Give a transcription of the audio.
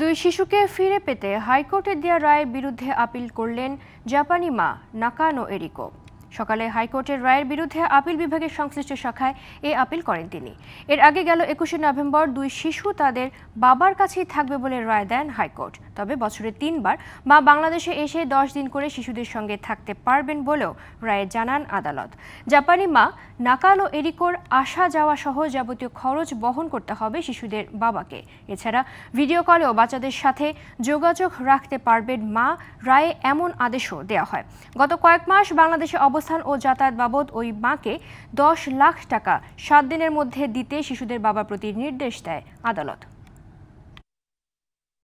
দুই শিশুকে ফিরে পেতে হাইকোর্টে দেয়া রায়ের বিরুদ্ধে আপিল করলেন জাপানি মা নাকানো এরিকো সকালে হাইকোর্টের রায়ের বিরুদ্ধে আপিল বিভাগের সংশ্লিষ্ট শাখায় এ আপিল করেন তিনি এর আগে গেল একুশে নভেম্বর দুই শিশু তাদের বাবার কাছেই থাকবে বলে রায় দেন হাইকোর্ট তবে বছরে তিনবার মা বাংলাদেশে এসে দশ দিন করে শিশুদের সঙ্গে থাকতে পারবেন বলেও রায়ে জানান আদালত জাপানি মা নাকাল ও এরিকোর আসা যাওয়া সহ যাবতীয় খরচ বহন করতে হবে শিশুদের বাবাকে এছাড়া ভিডিও কলেও বাচ্চাদের সাথে যোগাযোগ রাখতে পারবেন মা রায়ে এমন আদেশও দেওয়া হয় গত কয়েক মাস বাংলাদেশে অব অবস্থান ও যাতায়াত বাবদ ওই মাকে দশ লাখ টাকা সাত দিনের মধ্যে দিতে শিশুদের বাবার প্রতি নির্দেশ দেয় আদালত